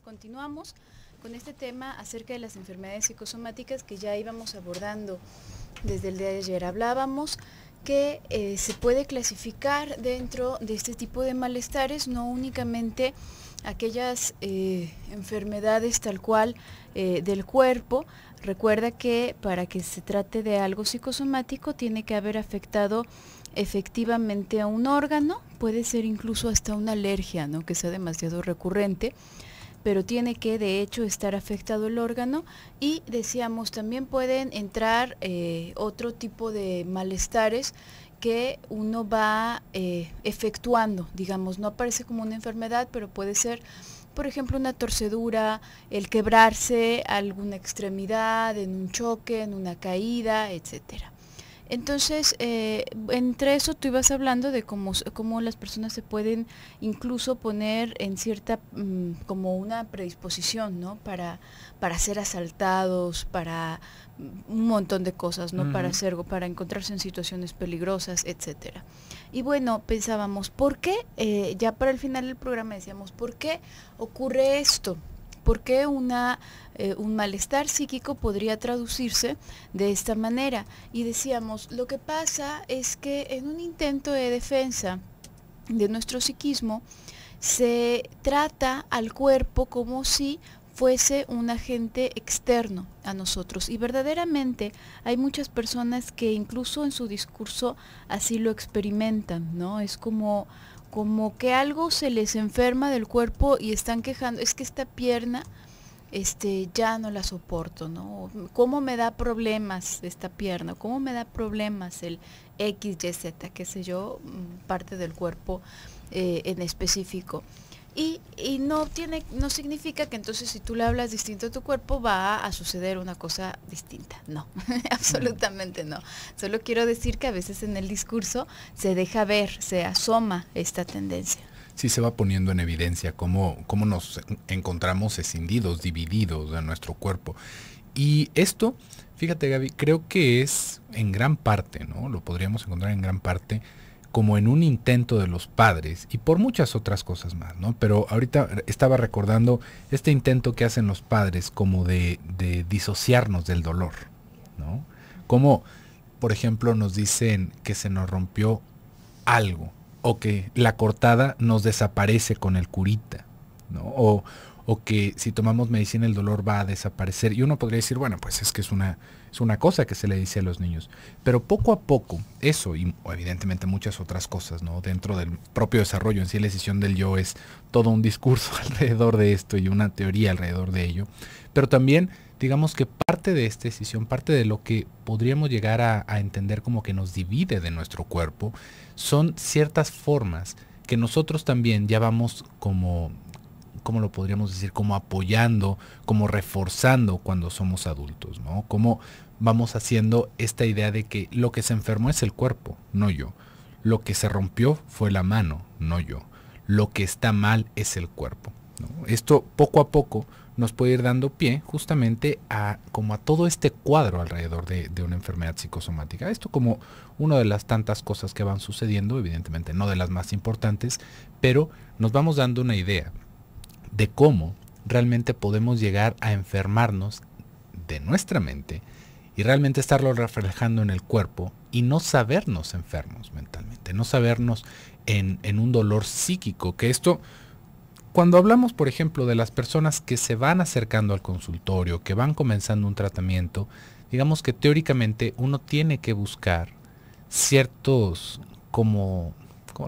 Continuamos con este tema acerca de las enfermedades psicosomáticas que ya íbamos abordando desde el día de ayer. Hablábamos que eh, se puede clasificar dentro de este tipo de malestares, no únicamente aquellas eh, enfermedades tal cual eh, del cuerpo. Recuerda que para que se trate de algo psicosomático tiene que haber afectado efectivamente a un órgano, puede ser incluso hasta una alergia, ¿no? que sea demasiado recurrente pero tiene que de hecho estar afectado el órgano y decíamos también pueden entrar eh, otro tipo de malestares que uno va eh, efectuando, digamos, no aparece como una enfermedad, pero puede ser, por ejemplo, una torcedura, el quebrarse alguna extremidad en un choque, en una caída, etcétera. Entonces, eh, entre eso tú ibas hablando de cómo, las personas se pueden incluso poner en cierta, mm, como una predisposición, ¿no? Para, para ser asaltados, para mm, un montón de cosas, ¿no? Para hacer, para encontrarse en situaciones peligrosas, etcétera. Y bueno, pensábamos, ¿por qué? Eh, ya para el final del programa decíamos, ¿por qué ocurre esto? porque una, eh, un malestar psíquico podría traducirse de esta manera. Y decíamos, lo que pasa es que en un intento de defensa de nuestro psiquismo, se trata al cuerpo como si fuese un agente externo a nosotros. Y verdaderamente hay muchas personas que incluso en su discurso así lo experimentan, ¿no? Es como como que algo se les enferma del cuerpo y están quejando, es que esta pierna este, ya no la soporto, ¿no? ¿Cómo me da problemas esta pierna? ¿Cómo me da problemas el X, Y, Z, qué sé yo, mm, parte del cuerpo eh, en específico? Y, no tiene, no significa que entonces si tú le hablas distinto a tu cuerpo va a suceder una cosa distinta. No, absolutamente no. Solo quiero decir que a veces en el discurso se deja ver, se asoma esta tendencia. Sí se va poniendo en evidencia cómo, cómo nos encontramos escindidos, divididos de nuestro cuerpo. Y esto, fíjate Gaby, creo que es en gran parte, ¿no? Lo podríamos encontrar en gran parte como en un intento de los padres y por muchas otras cosas más, ¿no? Pero ahorita estaba recordando este intento que hacen los padres como de, de disociarnos del dolor, ¿no? Como, por ejemplo, nos dicen que se nos rompió algo o que la cortada nos desaparece con el curita, ¿no? O, o que si tomamos medicina el dolor va a desaparecer. Y uno podría decir, bueno, pues es que es una es una cosa que se le dice a los niños. Pero poco a poco, eso y evidentemente muchas otras cosas, ¿no? Dentro del propio desarrollo, en sí la decisión del yo es todo un discurso alrededor de esto y una teoría alrededor de ello. Pero también, digamos que parte de esta decisión, parte de lo que podríamos llegar a, a entender como que nos divide de nuestro cuerpo, son ciertas formas que nosotros también ya vamos como ¿cómo lo podríamos decir? Como apoyando, como reforzando cuando somos adultos, ¿no? Como vamos haciendo esta idea de que lo que se enfermó es el cuerpo, no yo. Lo que se rompió fue la mano, no yo. Lo que está mal es el cuerpo. Esto poco a poco nos puede ir dando pie justamente a como a todo este cuadro alrededor de, de, una enfermedad psicosomática. Esto como una de las tantas cosas que van sucediendo, evidentemente no de las más importantes, pero nos vamos dando una idea de cómo realmente podemos llegar a enfermarnos de nuestra mente y realmente estarlo reflejando en el cuerpo y no sabernos enfermos mentalmente, no sabernos en, un dolor psíquico, que esto cuando hablamos, por ejemplo, de las personas que se van acercando al consultorio, que van comenzando un tratamiento, digamos que teóricamente uno tiene que buscar ciertos como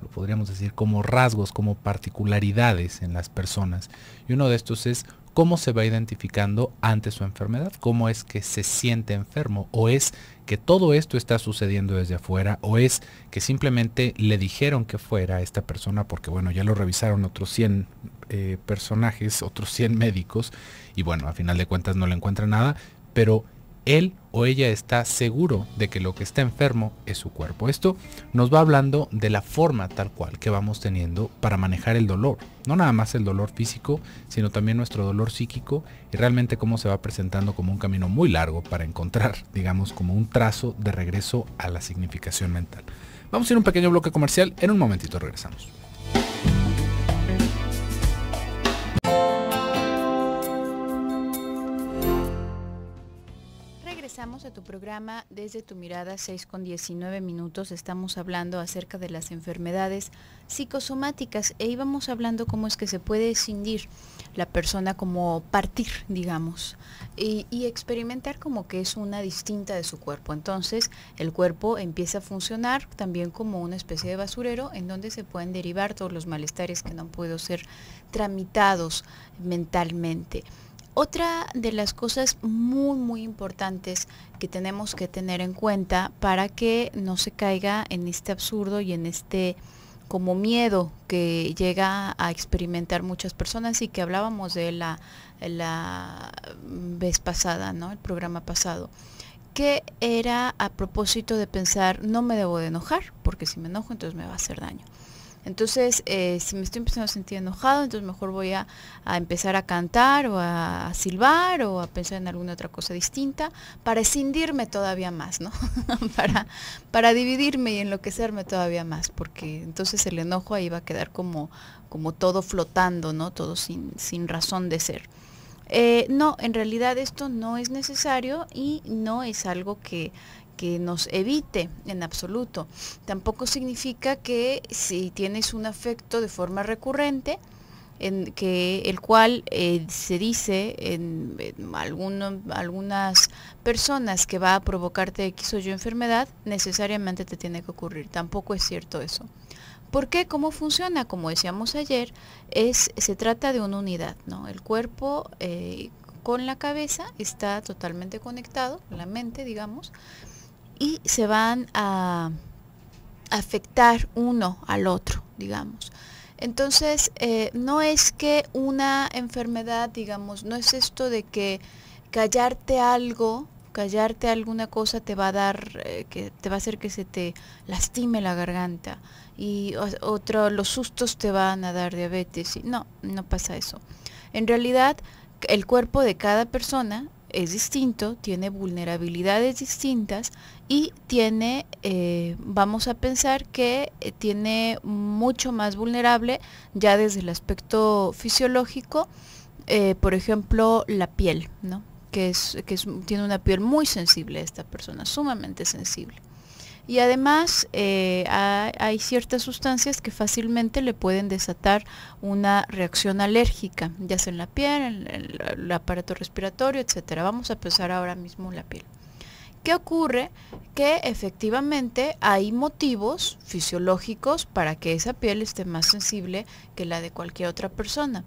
lo podríamos decir, como rasgos, como particularidades en las personas. Y uno de estos es cómo se va identificando ante su enfermedad, cómo es que se siente enfermo, o es que todo esto está sucediendo desde afuera, o es que simplemente le dijeron que fuera esta persona, porque bueno, ya lo revisaron otros 100 eh, personajes, otros 100 médicos, y bueno, al final de cuentas no le encuentran nada, pero él o ella está seguro de que lo que está enfermo es su cuerpo. Esto nos va hablando de la forma tal cual que vamos teniendo para manejar el dolor. No nada más el dolor físico, sino también nuestro dolor psíquico y realmente cómo se va presentando como un camino muy largo para encontrar, digamos, como un trazo de regreso a la significación mental. Vamos a ir a un pequeño bloque comercial, en un momentito regresamos. Estamos a tu programa desde tu mirada 6 con 19 minutos. Estamos hablando acerca de las enfermedades psicosomáticas e íbamos hablando cómo es que se puede escindir la persona como partir, digamos, y, experimentar como que es una distinta de su cuerpo. Entonces el cuerpo empieza a funcionar también como una especie de basurero en donde se pueden derivar todos los malestares que no puedo ser tramitados mentalmente. Otra de las cosas muy, muy importantes que tenemos que tener en cuenta para que no se caiga en este absurdo y en este como miedo que llega a experimentar muchas personas y que hablábamos de la, la vez pasada, ¿no? El programa pasado que era a propósito de pensar, no me debo de enojar, porque si me enojo entonces me va a hacer daño. Entonces, eh, si me estoy empezando a sentir enojado, entonces mejor voy a, empezar a cantar o a, silbar o a pensar en alguna otra cosa distinta para escindirme todavía más, ¿no? para, para dividirme y enloquecerme todavía más, porque entonces el enojo ahí va a quedar como, como todo flotando, ¿no? Todo sin, sin razón de ser. Eh, no, en realidad esto no es necesario y no es algo que, que nos evite en absoluto. Tampoco significa que si tienes un afecto de forma recurrente, en que el cual eh, se dice en, algunas personas que va a provocarte X o Y enfermedad, necesariamente te tiene que ocurrir. Tampoco es cierto eso. ¿Por qué? ¿Cómo funciona? Como decíamos ayer, es, se trata de una unidad, ¿no? El cuerpo eh, con la cabeza está totalmente conectado, la mente, digamos, y se van a afectar uno al otro, digamos. Entonces, eh, no es que una enfermedad, digamos, no es esto de que callarte algo, callarte alguna cosa te va a dar, eh, que te va a hacer que se te lastime la garganta y otro, los sustos te van a dar diabetes. No, no pasa eso. En realidad, el cuerpo de cada persona es distinto, tiene vulnerabilidades distintas y tiene, eh, vamos a pensar que eh, tiene mucho más vulnerable ya desde el aspecto fisiológico, eh, por ejemplo, la piel, que, es, tiene una piel muy sensible esta persona, sumamente sensible y además eh, hay ciertas sustancias que fácilmente le pueden desatar una reacción alérgica, ya sea en la piel, en el, aparato respiratorio, etcétera. Vamos a pensar ahora mismo la piel. ¿Qué ocurre? Que efectivamente hay motivos fisiológicos para que esa piel esté más sensible que la de cualquier otra persona.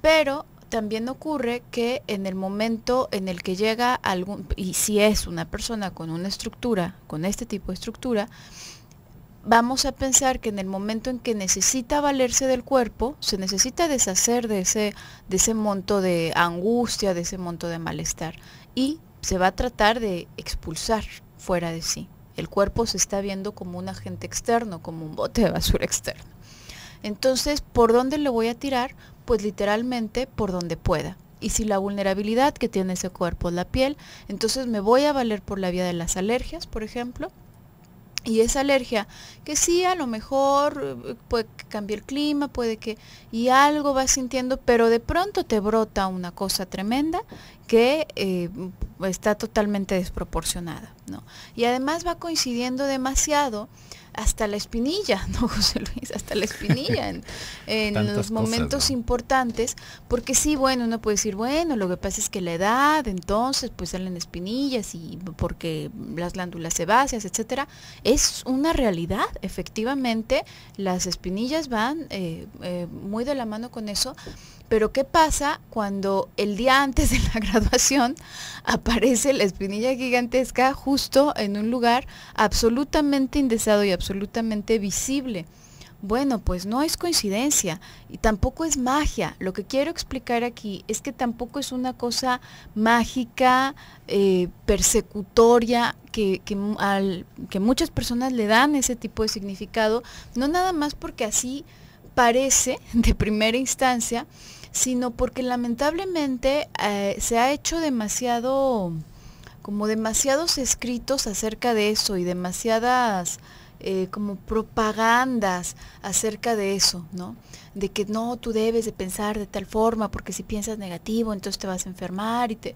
Pero también ocurre que en el momento en el que llega algún, y si es una persona con una estructura, con este tipo de estructura, vamos a pensar que en el momento en que necesita valerse del cuerpo, se necesita deshacer de ese, de ese monto de angustia, de ese monto de malestar, y se va a tratar de expulsar fuera de sí. El cuerpo se está viendo como un agente externo, como un bote de basura externo. Entonces, ¿por dónde le voy a tirar? pues literalmente por donde pueda. Y si la vulnerabilidad que tiene ese cuerpo es la piel, entonces me voy a valer por la vía de las alergias, por ejemplo. Y esa alergia, que sí, a lo mejor eh, puede que cambie el clima, puede que... Y algo vas sintiendo, pero de pronto te brota una cosa tremenda que eh, está totalmente desproporcionada, ¿no? Y además va coincidiendo demasiado hasta la espinilla, ¿no, José Luis? Hasta la espinilla en, los momentos importantes, porque sí, bueno, uno puede decir, bueno, lo que pasa es que la edad, entonces, pues salen espinillas y porque las glándulas sebáceas, etcétera, es una realidad, efectivamente, las espinillas van eh, eh, muy de la mano con eso, pero ¿qué pasa cuando el día antes de la graduación aparece la espinilla gigantesca justo en un lugar absolutamente indesado y absolutamente visible? Bueno, pues no es coincidencia y tampoco es magia. Lo que quiero explicar aquí es que tampoco es una cosa mágica, eh, persecutoria, que, al, que muchas personas le dan ese tipo de significado, no nada más porque así parece de primera instancia, sino porque lamentablemente eh, se ha hecho demasiado, como demasiados escritos acerca de eso y demasiadas eh, como propagandas acerca de eso, ¿no? De que no, tú debes de pensar de tal forma, porque si piensas negativo, entonces te vas a enfermar y te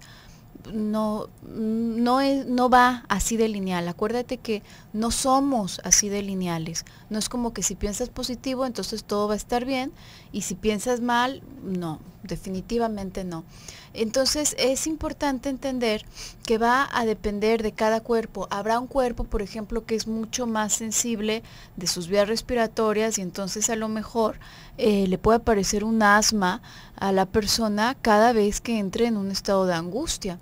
no, no, va así de lineal. Acuérdate que no somos así de lineales. No es como que si piensas positivo, entonces todo va a estar bien. Y si piensas mal, no, definitivamente no. Entonces es importante entender que va a depender de cada cuerpo. Habrá un cuerpo, por ejemplo, que es mucho más sensible de sus vías respiratorias y entonces a lo mejor eh, le puede aparecer un asma a la persona cada vez que entre en un estado de angustia.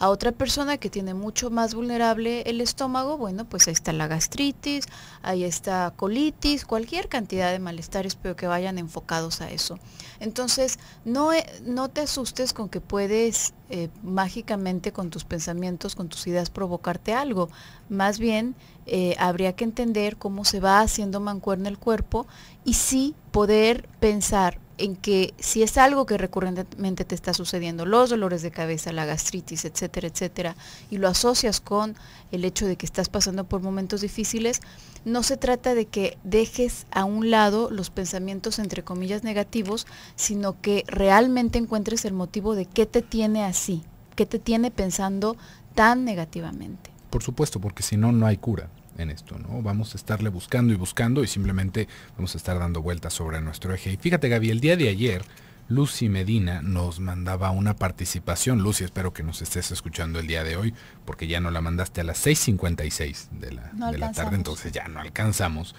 A otra persona que tiene mucho más vulnerable el estómago, bueno, pues ahí está la gastritis, ahí está colitis, cualquier cantidad de malestares, pero que vayan enfocados a eso. Entonces, no, e, no te asustes con que puedes eh, mágicamente con tus pensamientos, con tus ideas provocarte algo. Más bien, eh, habría que entender cómo se va haciendo mancuerna el cuerpo y sí poder pensar, en que si es algo que recurrentemente te está sucediendo, los dolores de cabeza, la gastritis, etcétera, etcétera, y lo asocias con el hecho de que estás pasando por momentos difíciles, no se trata de que dejes a un lado los pensamientos entre comillas negativos, sino que realmente encuentres el motivo de qué te tiene así, qué te tiene pensando tan negativamente. Por supuesto, porque si no, no hay cura en esto, ¿no? Vamos a estarle buscando y buscando y simplemente vamos a estar dando vueltas sobre nuestro eje. Y fíjate, Gaby, el día de ayer, Lucy Medina nos mandaba una participación. Lucy, espero que nos estés escuchando el día de hoy, porque ya no la mandaste a las 6.56 de la, de la tarde, entonces ya no alcanzamos.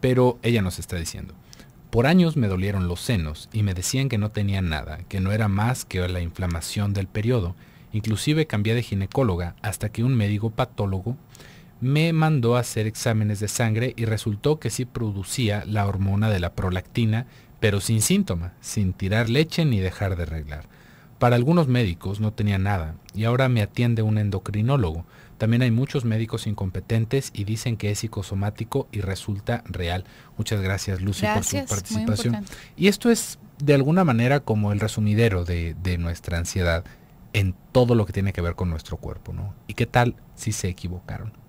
Pero ella nos está diciendo, por años me dolieron los senos y me decían que no tenía nada, que no era más que la inflamación del periodo. Inclusive cambié de ginecóloga hasta que un médico patólogo me mandó a hacer exámenes de sangre y resultó que sí producía la hormona de la prolactina, pero sin síntoma, sin tirar leche ni dejar de arreglar. Para algunos médicos no tenía nada y ahora me atiende un endocrinólogo. También hay muchos médicos incompetentes y dicen que es psicosomático y resulta real. Muchas gracias Lucy por su participación. Y esto es de alguna manera como el resumidero de, de nuestra ansiedad en todo lo que tiene que ver con nuestro cuerpo, ¿no? ¿Y qué tal si se equivocaron?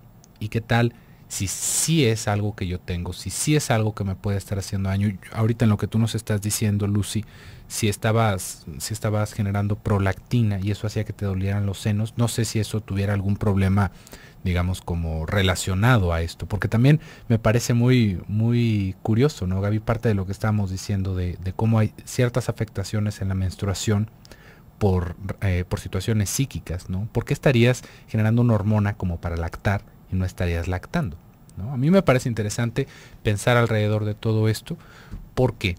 ¿Y qué tal si sí es algo que yo tengo, si sí es algo que me puede estar haciendo daño? Ahorita en lo que tú nos estás diciendo, Lucy, si estabas, si estabas generando prolactina y eso hacía que te dolieran los senos, no sé si eso tuviera algún problema digamos, como relacionado a esto, porque también me parece muy, muy curioso, ¿no, Gaby? Parte de lo que estábamos diciendo de, cómo hay ciertas afectaciones en la menstruación por, eh, por situaciones psíquicas, ¿no? ¿Por qué estarías generando una hormona como para lactar no estarías lactando. A mí me parece interesante pensar alrededor de todo esto porque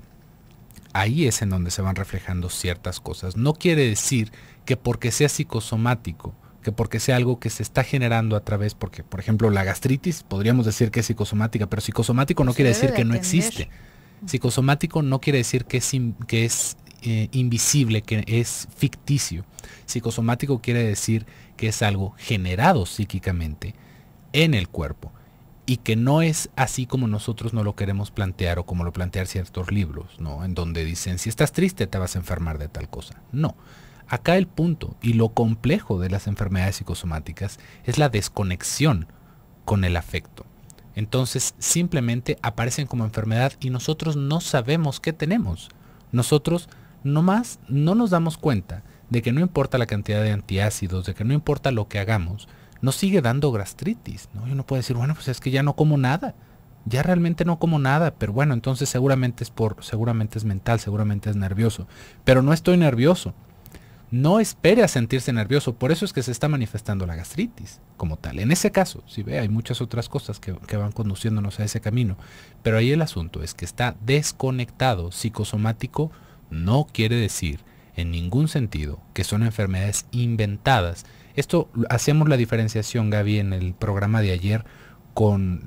ahí es en donde se van reflejando ciertas cosas. No quiere decir que porque sea psicosomático, que porque sea algo que se está generando a través, porque por ejemplo la gastritis podríamos decir que es psicosomática, pero psicosomático no quiere decir que no existe. Psicosomático no quiere decir que es, que es eh, invisible, que es ficticio. Psicosomático quiere decir que es algo generado psíquicamente en el cuerpo y que no es así como nosotros no lo queremos plantear o como lo plantean ciertos libros, ¿no? En donde dicen, si estás triste te vas a enfermar de tal cosa. No. Acá el punto y lo complejo de las enfermedades psicosomáticas es la desconexión con el afecto. Entonces simplemente aparecen como enfermedad y nosotros no sabemos qué tenemos. Nosotros nomás no nos damos cuenta de que no importa la cantidad de antiácidos, de que no importa lo que hagamos, no sigue dando gastritis, ¿no? Y uno puede decir, bueno, pues es que ya no como nada, ya realmente no como nada, pero bueno, entonces seguramente es por, seguramente es mental, seguramente es nervioso, pero no estoy nervioso. No espere a sentirse nervioso, por eso es que se está manifestando la gastritis como tal. En ese caso, si ve, hay muchas otras cosas que, que van conduciéndonos a ese camino, pero ahí el asunto es que está desconectado, psicosomático, no quiere decir en ningún sentido que son enfermedades inventadas esto hacemos la diferenciación, Gaby, en el programa de ayer con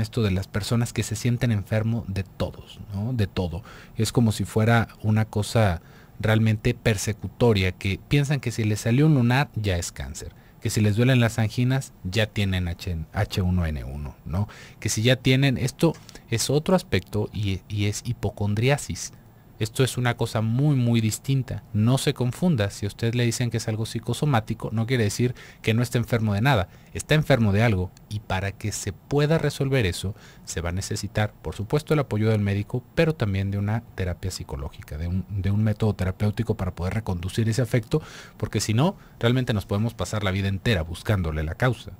esto de las personas que se sienten enfermos de todos, ¿no? De todo. Es como si fuera una cosa realmente persecutoria que piensan que si les salió un lunar ya es cáncer, que si les duelen las anginas ya tienen H, 1 n 1 ¿no? Que si ya tienen esto es otro aspecto y, y es hipocondriasis. Esto es una cosa muy muy distinta. No se confunda, si a usted le dicen que es algo psicosomático, no quiere decir que no está enfermo de nada, está enfermo de algo y para que se pueda resolver eso se va a necesitar, por supuesto, el apoyo del médico, pero también de una terapia psicológica, de un, de un método terapéutico para poder reconducir ese afecto, porque si no, realmente nos podemos pasar la vida entera buscándole la causa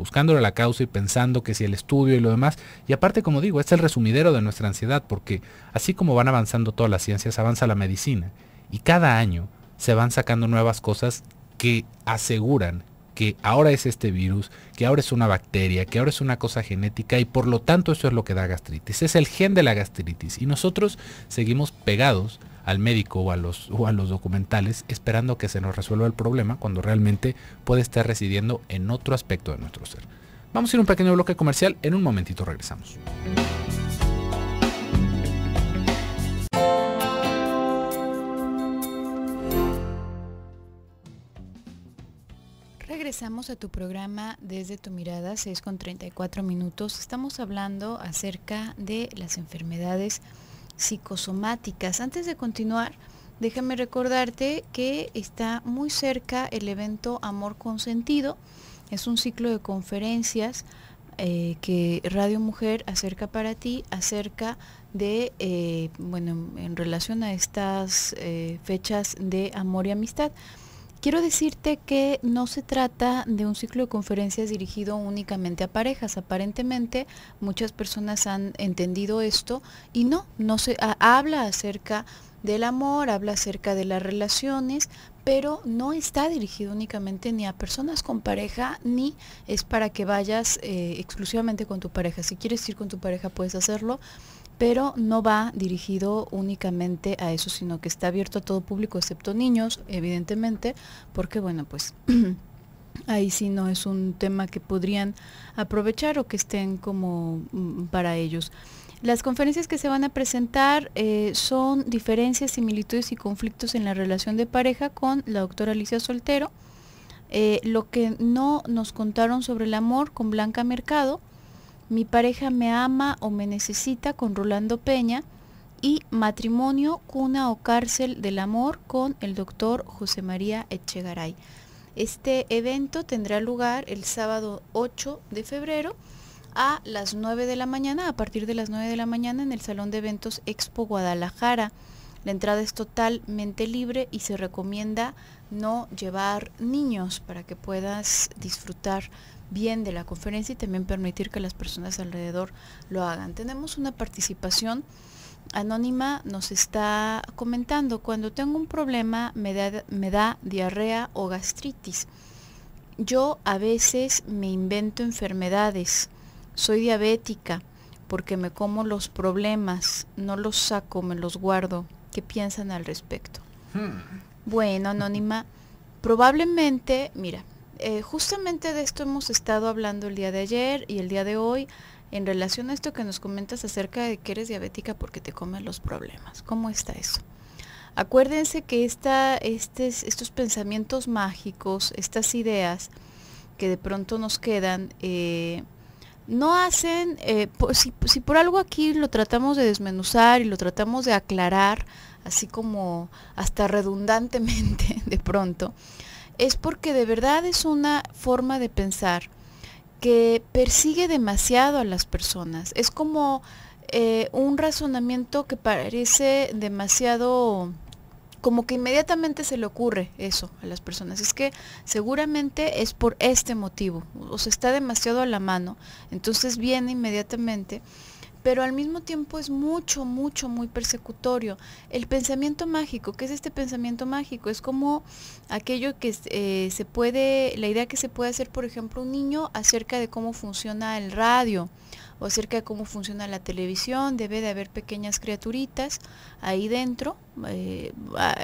buscándole la causa y pensando que si el estudio y lo demás, y aparte como digo, es el resumidero de nuestra ansiedad, porque así como van avanzando todas las ciencias, avanza la medicina, y cada año se van sacando nuevas cosas que aseguran que ahora es este virus, que ahora es una bacteria, que ahora es una cosa genética y por lo tanto eso es lo que da gastritis. Es el gen de la gastritis y nosotros seguimos pegados al médico o a, los, o a los documentales esperando que se nos resuelva el problema cuando realmente puede estar residiendo en otro aspecto de nuestro ser. Vamos a ir a un pequeño bloque comercial, en un momentito regresamos. Regresamos a tu programa desde tu mirada, 6 con 34 minutos. Estamos hablando acerca de las enfermedades psicosomáticas. Antes de continuar, déjame recordarte que está muy cerca el evento Amor Consentido. Es un ciclo de conferencias eh, que Radio Mujer acerca para ti, acerca de, eh, bueno, en relación a estas eh, fechas de amor y amistad. Quiero decirte que no se trata de un ciclo de conferencias dirigido únicamente a parejas. Aparentemente muchas personas han entendido esto y no, no se habla acerca del amor, habla acerca de las relaciones, pero no está dirigido únicamente ni a personas con pareja, ni es para que vayas eh, exclusivamente con tu pareja. Si quieres ir con tu pareja puedes hacerlo pero no va dirigido únicamente a eso, sino que está abierto a todo público, excepto niños, evidentemente, porque bueno, pues ahí sí no es un tema que podrían aprovechar o que estén como mm, para ellos. Las conferencias que se van a presentar eh, son diferencias, similitudes y conflictos en la relación de pareja con la doctora Alicia Soltero, eh, lo que no nos contaron sobre el amor con Blanca Mercado, mi pareja me ama o me necesita con Rolando Peña y Matrimonio, cuna o cárcel del amor con el doctor José María Echegaray. Este evento tendrá lugar el sábado 8 de febrero a las 9 de la mañana, a partir de las 9 de la mañana en el Salón de Eventos Expo Guadalajara. La entrada es totalmente libre y se recomienda no llevar niños para que puedas disfrutar bien de la conferencia y también permitir que las personas alrededor lo hagan. Tenemos una participación anónima nos está comentando, cuando tengo un problema me da, me da diarrea o gastritis. Yo a veces me invento enfermedades. Soy diabética porque me como los problemas, no los saco, me los guardo. ¿Qué piensan al respecto? Hmm. Bueno, anónima, probablemente, mira, eh, justamente de esto hemos estado hablando el día de ayer y el día de hoy en relación a esto que nos comentas acerca de que eres diabética porque te comen los problemas. ¿Cómo está eso? Acuérdense que estos pensamientos mágicos, estas ideas que de pronto nos quedan, eh, no hacen, eh, si, por algo aquí lo tratamos de desmenuzar y lo tratamos de aclarar, así como hasta redundantemente de pronto, es porque de verdad es una forma de pensar que persigue demasiado a las personas. Es como eh, un razonamiento que parece demasiado, como que inmediatamente se le ocurre eso a las personas. Es que seguramente es por este motivo, o se está demasiado a la mano. Entonces viene inmediatamente pero al mismo tiempo es mucho, mucho, muy persecutorio. El pensamiento mágico, ¿qué es este pensamiento mágico? Es como aquello que eh, se puede, la idea que se puede hacer, por ejemplo, un niño acerca de cómo funciona el radio o acerca de cómo funciona la televisión, debe de haber pequeñas criaturitas ahí dentro, eh,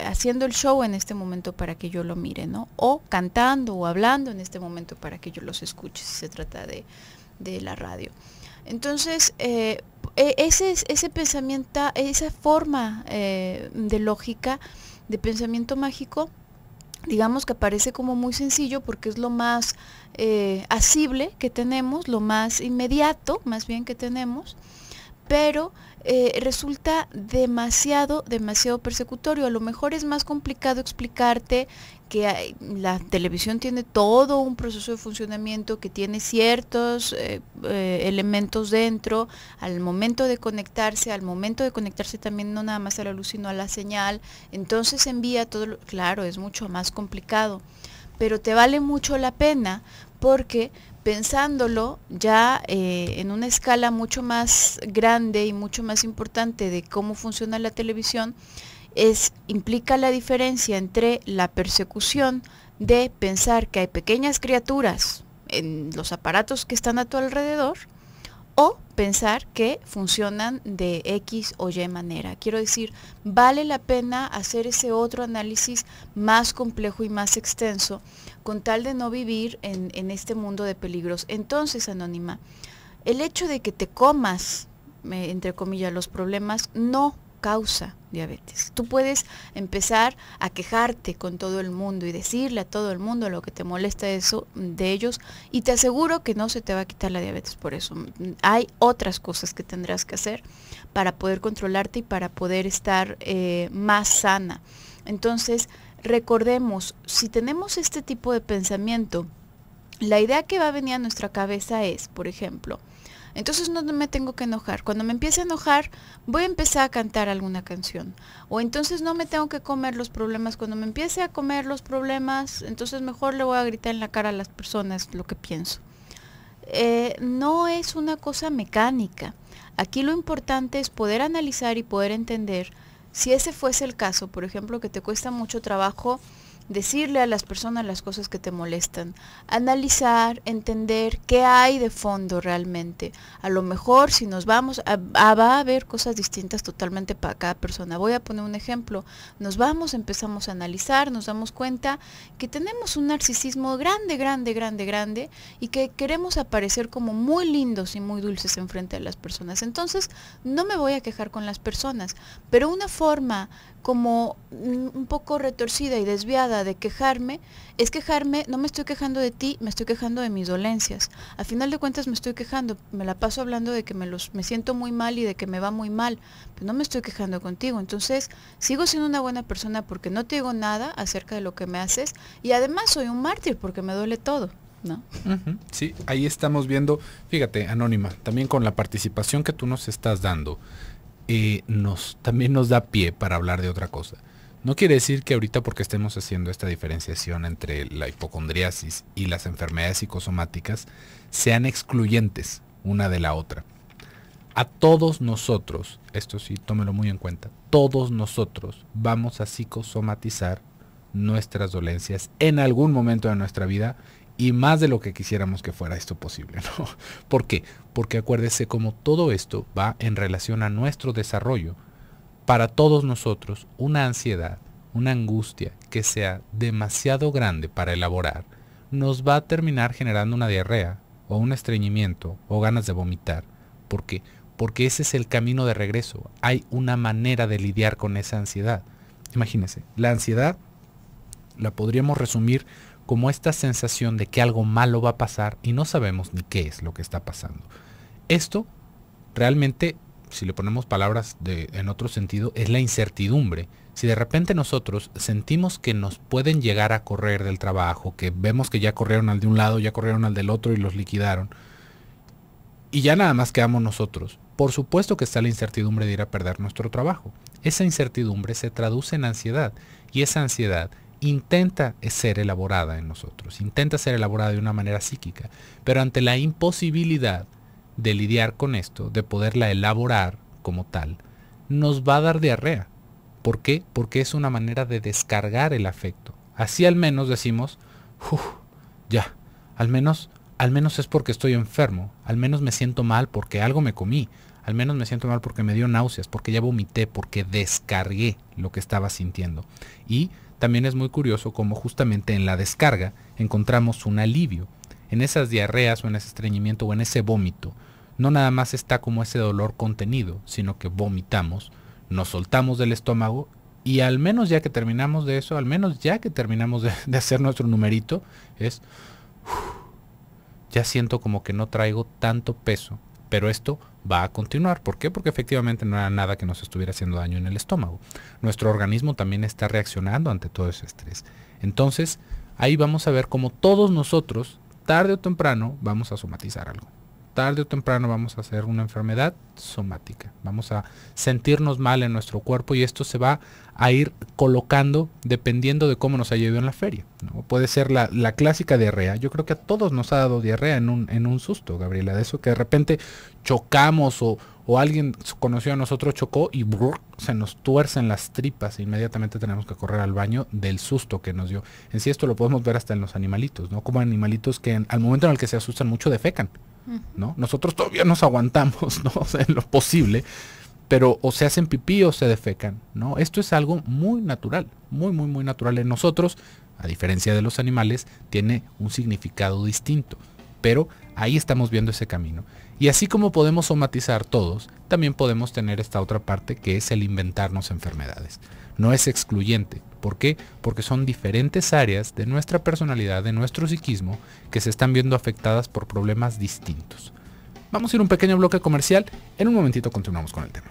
haciendo el show en este momento para que yo lo mire, ¿no? O cantando o hablando en este momento para que yo los escuche, si se trata de la radio. Entonces, eh, e, ese, ese pensamiento, esa forma eh, de lógica, de pensamiento mágico, digamos que parece como muy sencillo porque es lo más eh, asible que tenemos, lo más inmediato más bien que tenemos, pero resulta demasiado, demasiado persecutorio. A lo mejor es más complicado explicarte que la televisión tiene todo un proceso de funcionamiento que tiene ciertos eh, eh, elementos dentro, al momento de conectarse, al momento de conectarse también no nada más a la luz sino a la señal, entonces envía todo, claro, es mucho más complicado, pero te vale mucho la pena porque pensándolo ya eh, en una escala mucho más grande y mucho más importante de cómo funciona la televisión, implica la diferencia entre la persecución de pensar que hay pequeñas criaturas en los aparatos que están a tu alrededor o pensar que funcionan de X o Y manera. Quiero decir, vale la pena hacer ese otro análisis más complejo y más extenso con tal de no vivir en, en este mundo de peligros. Entonces, Anónima, el hecho de que te comas, entre comillas, los problemas, no causa diabetes. Tú puedes empezar a quejarte con todo el mundo y decirle a todo el mundo lo que te molesta eso de ellos y te aseguro que no se te va a quitar la diabetes por eso. Hay otras cosas que tendrás que hacer para poder controlarte y para poder estar eh, más sana. Entonces, recordemos, si tenemos este tipo de pensamiento, la idea que va a venir a nuestra cabeza es, por ejemplo, entonces no me tengo que enojar. Cuando me empiece a enojar, voy a empezar a cantar alguna canción. O entonces no me tengo que comer los problemas. Cuando me empiece a comer los problemas, entonces mejor le voy a gritar en la cara a las personas lo que pienso. Eh, no es una cosa mecánica. Aquí lo importante es poder analizar y poder entender si ese fuese el caso, por ejemplo, que te cuesta mucho trabajo decirle a las personas las cosas que te molestan, analizar, entender qué hay de fondo realmente. A lo mejor si nos vamos, a, va a haber cosas distintas totalmente para cada persona. Voy a poner un ejemplo. Nos vamos, empezamos a analizar, nos damos cuenta que tenemos un narcisismo grande, grande, grande, grande y que queremos aparecer como muy lindos y muy dulces enfrente de las personas. Entonces, no me voy a quejar con las personas, pero una forma como un poco retorcida y desviada de quejarme, es quejarme, no me estoy quejando de ti, me estoy quejando de mis dolencias. A final de cuentas me estoy quejando, me la paso hablando de que me, los, me siento muy mal y de que me va muy mal, pero no me estoy quejando contigo. Entonces, sigo siendo una buena persona porque no te digo nada acerca de lo que me haces y además soy un mártir porque me duele todo. ¿No? Sí, ahí estamos viendo, fíjate, Anónima, también con la participación que tú nos estás dando, nos, también nos da pie para hablar de otra cosa. No quiere decir que ahorita porque estemos haciendo esta diferenciación entre la hipocondriasis y las enfermedades psicosomáticas sean excluyentes una de la otra. A todos nosotros, esto sí, tómelo muy en cuenta, todos nosotros vamos a psicosomatizar nuestras dolencias en algún momento de nuestra vida y más de lo que quisiéramos que fuera esto posible, ¿no? ¿Por qué? Porque acuérdese como todo esto va en relación a nuestro desarrollo, para todos nosotros una ansiedad, una angustia que sea demasiado grande para elaborar, nos va a terminar generando una diarrea o un estreñimiento o ganas de vomitar. ¿Por qué? Porque ese es el camino de regreso. Hay una manera de lidiar con esa ansiedad. Imagínense, la ansiedad la podríamos resumir como esta sensación de que algo malo va a pasar y no sabemos ni qué es lo que está pasando. Esto realmente, si le ponemos palabras en otro sentido, es la incertidumbre. Si de repente nosotros sentimos que nos pueden llegar a correr del trabajo, que vemos que ya corrieron al de un lado, ya corrieron al del otro y los liquidaron, y ya nada más quedamos nosotros, por supuesto que está la incertidumbre de ir a perder nuestro trabajo. Esa incertidumbre se traduce en ansiedad y esa ansiedad intenta ser elaborada en nosotros, intenta ser elaborada de una manera psíquica, pero ante la imposibilidad de lidiar con esto, de poderla elaborar como tal, nos va a dar diarrea. ¿Por qué? Porque es una manera de descargar el afecto. Así al menos decimos, ya, al menos, al menos es porque estoy enfermo, al menos me siento mal porque algo me comí, al menos me siento mal porque me dio náuseas, porque ya vomité, porque descargué lo que estaba sintiendo. Y también es muy curioso cómo justamente en la descarga encontramos un alivio. En esas diarreas o en ese estreñimiento o en ese vómito, no nada más está como ese dolor contenido, sino que vomitamos, nos soltamos del estómago y al menos ya que terminamos de eso, al menos ya que terminamos de, hacer nuestro numerito, es, ya siento como que no traigo tanto peso pero esto va a continuar. ¿Por qué? Porque efectivamente no era nada que nos estuviera haciendo daño en el estómago. Nuestro organismo también está reaccionando ante todo ese estrés. Entonces, ahí vamos a ver cómo todos nosotros, tarde o temprano, vamos a somatizar algo tarde o temprano vamos a hacer una enfermedad somática. Vamos a sentirnos mal en nuestro cuerpo y esto se va a ir colocando dependiendo de cómo nos haya ido en la feria. ¿no? Puede ser la, la, clásica diarrea. Yo creo que a todos nos ha dado diarrea en un, en un susto, Gabriela. De eso que de repente chocamos o, alguien conoció a nosotros, chocó y se nos tuercen las tripas. e Inmediatamente tenemos que correr al baño del susto que nos dio. En sí esto lo podemos ver hasta en los animalitos, ¿no? Como animalitos que al momento en el que se asustan mucho defecan. ¿no? Nosotros todavía nos aguantamos, ¿no? en lo posible, pero o se hacen pipí o se defecan, ¿no? Esto es algo muy natural, muy, muy, muy natural en nosotros, a diferencia de los animales, tiene un significado distinto, pero ahí estamos viendo ese camino. Y así como podemos somatizar todos, también podemos tener esta otra parte que es el inventarnos enfermedades. No es excluyente. ¿Por qué? Porque son diferentes áreas de nuestra personalidad, de nuestro psiquismo, que se están viendo afectadas por problemas distintos. Vamos a ir a un pequeño bloque comercial. En un momentito continuamos con el tema.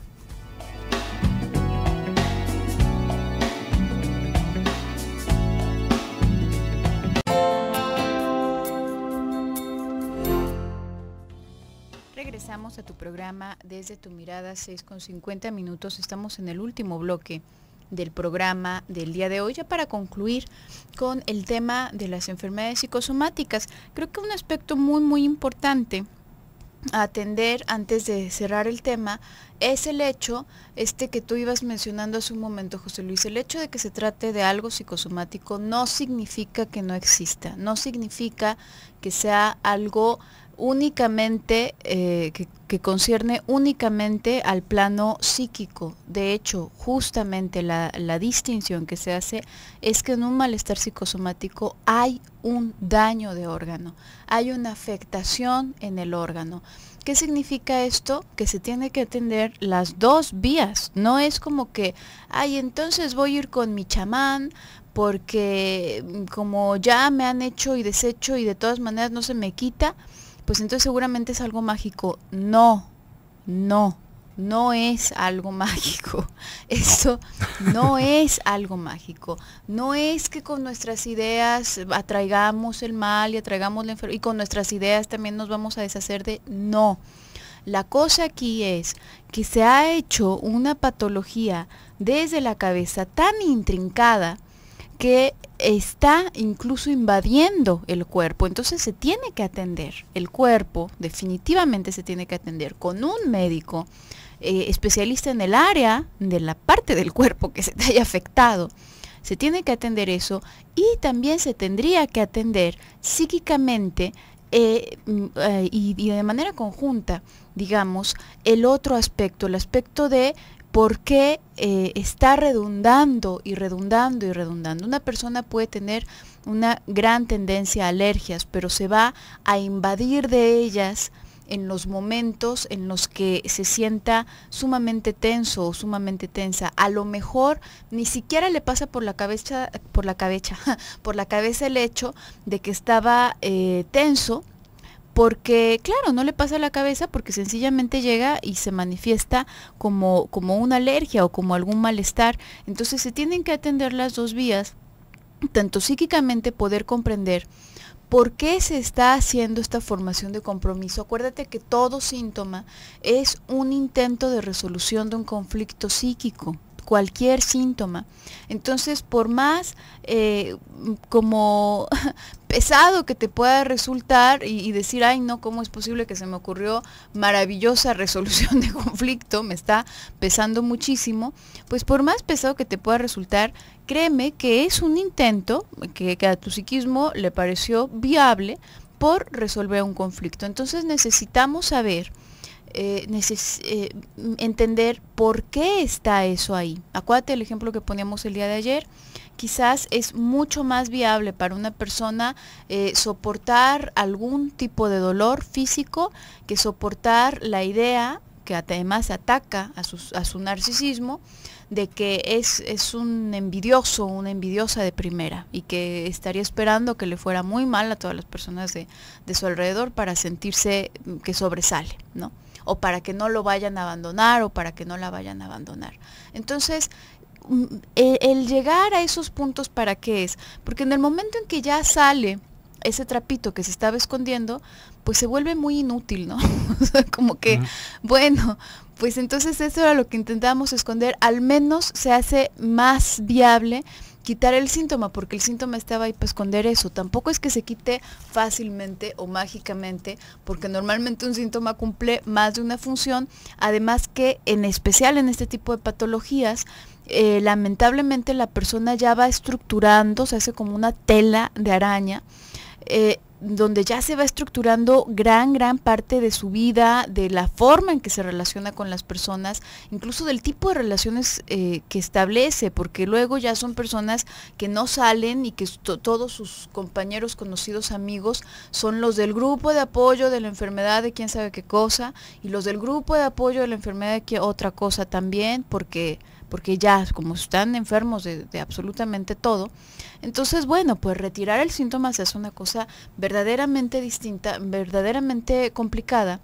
Regresamos a tu programa desde tu mirada 6 con 50 minutos. Estamos en el último bloque del programa del día de hoy, ya para concluir con el tema de las enfermedades psicosomáticas. Creo que un aspecto muy, muy importante a atender antes de cerrar el tema es el hecho, este que tú ibas mencionando hace un momento, José Luis, el hecho de que se trate de algo psicosomático no significa que no exista, no significa que sea algo únicamente, eh, que, concierne únicamente al plano psíquico. De hecho, justamente la, la distinción que se hace es que en un malestar psicosomático hay un daño de órgano, hay una afectación en el órgano. ¿Qué significa esto? Que se tiene que atender las dos vías. No es como que, ay, entonces voy a ir con mi chamán porque mm, como ya me han hecho y deshecho y de todas maneras no se me quita, pues entonces seguramente es algo mágico. No, no, no es algo mágico. Esto no. no es algo mágico. No es que con nuestras ideas atraigamos el mal y atraigamos la enfermedad y con nuestras ideas también nos vamos a deshacer de... No. La cosa aquí es que se ha hecho una patología desde la cabeza tan intrincada que está incluso invadiendo el cuerpo. Entonces se tiene que atender. El cuerpo definitivamente se tiene que atender con un médico eh, especialista en el área de la parte del cuerpo que se te haya afectado. Se tiene que atender eso y también se tendría que atender psíquicamente eh, mm, eh, y, de manera conjunta, digamos, el otro aspecto, el aspecto de por qué eh, está redundando y redundando y redundando. Una persona puede tener una gran tendencia a alergias, pero se va a invadir de ellas en los momentos en los que se sienta sumamente tenso o sumamente tensa. A lo mejor ni siquiera le pasa por la cabeza, por la cabeza, por la cabeza el hecho de que estaba eh, tenso porque claro, no le pasa la cabeza porque sencillamente llega y se manifiesta como, como una alergia o como algún malestar. Entonces se tienen que atender las dos vías, tanto psíquicamente poder comprender ¿Por qué se está haciendo esta formación de compromiso? Acuérdate que todo síntoma es un intento de resolución de un conflicto psíquico cualquier síntoma. Entonces, por más eh, como pesado que te pueda resultar y, decir, ay no, ¿cómo es posible que se me ocurrió maravillosa resolución de conflicto? Me está pesando muchísimo. Pues por más pesado que te pueda resultar, créeme que es un intento que, que a tu psiquismo le pareció viable por resolver un conflicto. Entonces necesitamos saber eh, eh, entender por qué está eso ahí. Acuérdate el ejemplo que poníamos el día de ayer. Quizás es mucho más viable para una persona eh, soportar algún tipo de dolor físico que soportar la idea que además ataca a, su narcisismo, de que es, un envidioso, una envidiosa de primera y que estaría esperando que le fuera muy mal a todas las personas de, de su alrededor para sentirse mm, que sobresale, ¿no? o para que no lo vayan a abandonar o para que no la vayan a abandonar. Entonces, mm, el, llegar a esos puntos para qué es, porque en el momento en que ya sale ese trapito que se estaba escondiendo, pues se vuelve muy inútil, ¿no? como que, bueno, pues entonces eso era lo que intentábamos esconder, al menos se hace más viable quitar el síntoma, porque el síntoma estaba ahí para esconder eso. Tampoco es que se quite fácilmente o mágicamente, porque normalmente un síntoma cumple más de una función, además que en especial en este tipo de patologías, eh, lamentablemente la persona ya va estructurando, se hace como una tela de araña. Eh, donde ya se va estructurando gran, gran parte de su vida, de la forma en que se relaciona con las personas, incluso del tipo de relaciones eh, que establece, porque luego ya son personas que no salen y que todos sus compañeros, conocidos, amigos, son los del grupo de apoyo de la enfermedad de quién sabe qué cosa, y los del grupo de apoyo de la enfermedad de qué otra cosa también, porque porque ya como están enfermos de, absolutamente todo, entonces bueno, pues retirar el síntoma es una cosa verdaderamente distinta, verdaderamente complicada,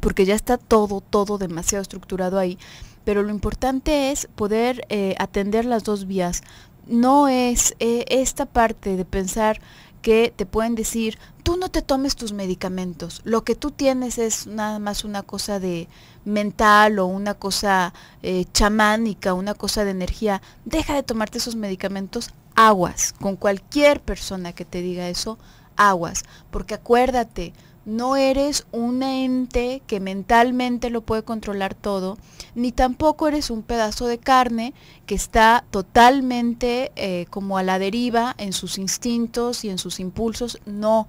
porque ya está todo, todo demasiado estructurado ahí, pero lo importante es poder eh, atender las dos vías. No es eh, esta parte de pensar que te pueden decir, tú no te tomes tus medicamentos, lo que tú tienes es nada más una cosa de mental o una cosa eh, chamánica, una cosa de energía, deja de tomarte esos medicamentos, aguas, con cualquier persona que te diga eso, aguas, porque acuérdate, no eres un ente que mentalmente lo puede controlar todo, ni tampoco eres un pedazo de carne que está totalmente eh, como a la deriva en sus instintos y en sus impulsos. No,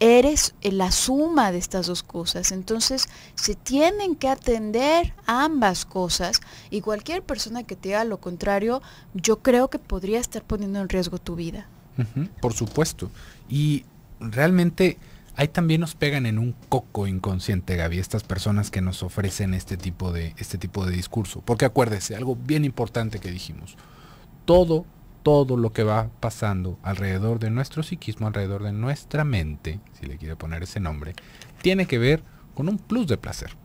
eres la suma de estas dos cosas. Entonces se tienen que atender ambas cosas y cualquier persona que te diga lo contrario, yo creo que podría estar poniendo en riesgo tu vida. por supuesto. Y realmente Ahí también nos pegan en un coco inconsciente, Gaby, estas personas que nos ofrecen este tipo de, este tipo de discurso. Porque acuérdese, algo bien importante que dijimos. Todo, todo lo que va pasando alrededor de nuestro psiquismo, alrededor de nuestra mente, si le quiere poner ese nombre, tiene que ver con un plus de placer.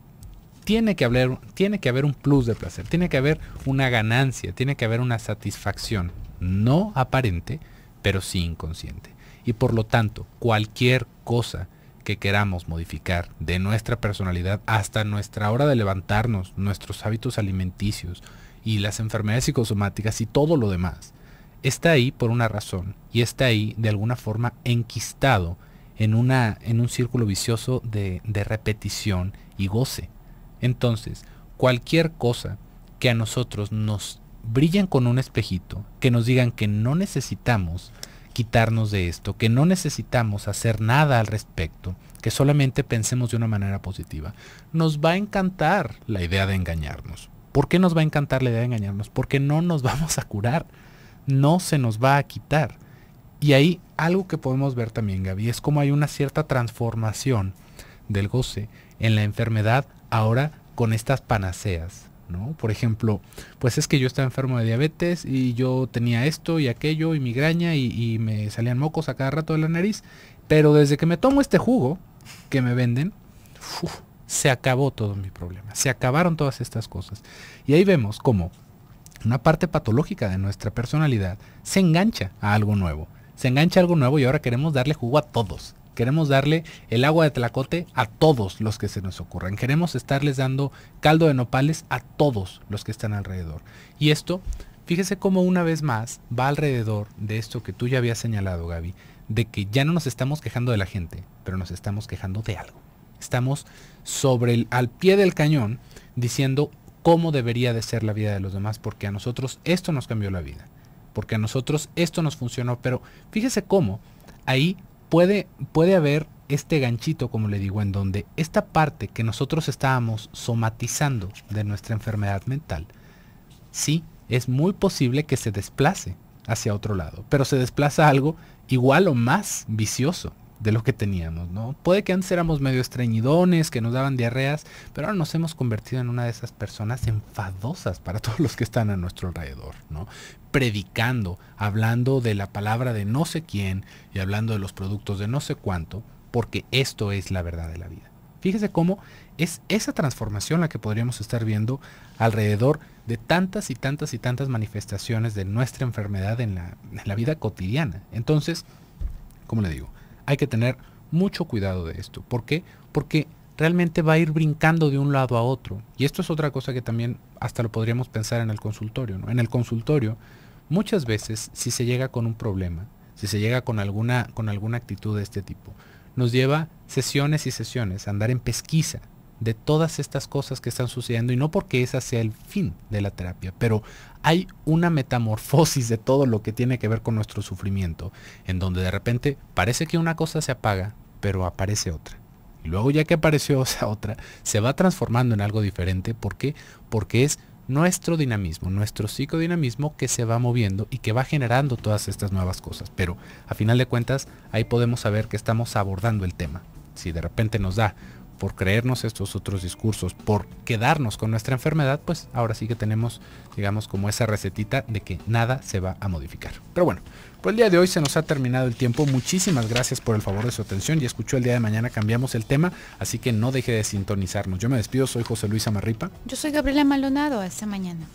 Tiene que, tiene que haber un plus de placer, tiene que haber una ganancia, tiene que haber una satisfacción, no aparente, pero sí inconsciente y por lo tanto cualquier cosa que queramos modificar de nuestra personalidad hasta nuestra hora de levantarnos, nuestros hábitos alimenticios y las enfermedades psicosomáticas y todo lo demás, está ahí por una razón y está ahí de alguna forma enquistado en, una, en un círculo vicioso de, de repetición y goce. Entonces, cualquier cosa que a nosotros nos brillen con un espejito, que nos digan que no necesitamos, quitarnos de esto, que no necesitamos hacer nada al respecto, que solamente pensemos de una manera positiva, nos va a encantar la idea de engañarnos. ¿Por qué nos va a encantar la idea de engañarnos? Porque no nos vamos a curar, no se nos va a quitar. Y ahí algo que podemos ver también, Gaby, es como hay una cierta transformación del goce en la enfermedad ahora con estas panaceas, por ejemplo, pues es que yo estaba enfermo de diabetes y yo tenía esto y aquello y migraña y, me salían mocos a cada rato de la nariz, pero desde que me tomo este jugo que me venden, se acabó todo mi problema, se acabaron todas estas cosas. Y ahí vemos cómo una parte patológica de nuestra personalidad se engancha a algo nuevo. Se engancha a algo nuevo y ahora queremos darle jugo a todos. Queremos darle el agua de tlacote a todos los que se nos ocurran. Queremos estarles dando caldo de nopales a todos los que están alrededor. Y esto, fíjese cómo una vez más va alrededor de esto que tú ya habías señalado, Gaby, de que ya no nos estamos quejando de la gente, pero nos estamos quejando de algo. Estamos sobre el, al pie del cañón diciendo cómo debería de ser la vida de los demás, porque a nosotros esto nos cambió la vida, porque a nosotros esto nos funcionó, pero fíjese cómo ahí puede, puede haber este ganchito, como le digo, en donde esta parte que nosotros estábamos somatizando de nuestra enfermedad mental, sí, es muy posible que se desplace hacia otro lado, pero se desplaza algo igual o más vicioso, de lo que teníamos, ¿no? Puede que antes éramos medio estreñidones, que nos daban diarreas, pero ahora nos hemos convertido en una de esas personas enfadosas para todos los que están a nuestro alrededor, ¿no? Predicando, hablando de la palabra de no sé quién y hablando de los productos de no sé cuánto, porque esto es la verdad de la vida. Fíjese cómo es esa transformación la que podríamos estar viendo alrededor de tantas y tantas y tantas manifestaciones de nuestra enfermedad en la, en la vida cotidiana. Entonces, ¿cómo le digo, hay que tener mucho cuidado de esto. ¿Por qué? Porque realmente va a ir brincando de un lado a otro. Y esto es otra cosa que también hasta lo podríamos pensar en el consultorio. En el consultorio, muchas veces si se llega con un problema, si se llega con alguna, con alguna actitud de este tipo, nos lleva sesiones y sesiones a andar en pesquisa de todas estas cosas que están sucediendo y no porque esa sea el fin de la terapia, pero hay una metamorfosis de todo lo que tiene que ver con nuestro sufrimiento, en donde de repente parece que una cosa se apaga, pero aparece otra. Y luego ya que apareció esa otra, se va transformando en algo diferente. ¿Por qué? Porque es nuestro dinamismo, nuestro psicodinamismo que se va moviendo y que va generando todas estas nuevas cosas. Pero a final de cuentas, ahí podemos saber que estamos abordando el tema. Si de repente nos da por creernos estos otros discursos, por quedarnos con nuestra enfermedad, pues ahora sí que tenemos, digamos, como esa recetita de que nada se va a modificar. Pero bueno, pues el día de hoy se nos ha terminado el tiempo. Muchísimas gracias por el favor de su atención. y escuchó el día de mañana cambiamos el tema, así que no deje de sintonizarnos. Yo me despido, soy José Luis Amarripa. Yo soy Gabriela Malonado. hasta mañana.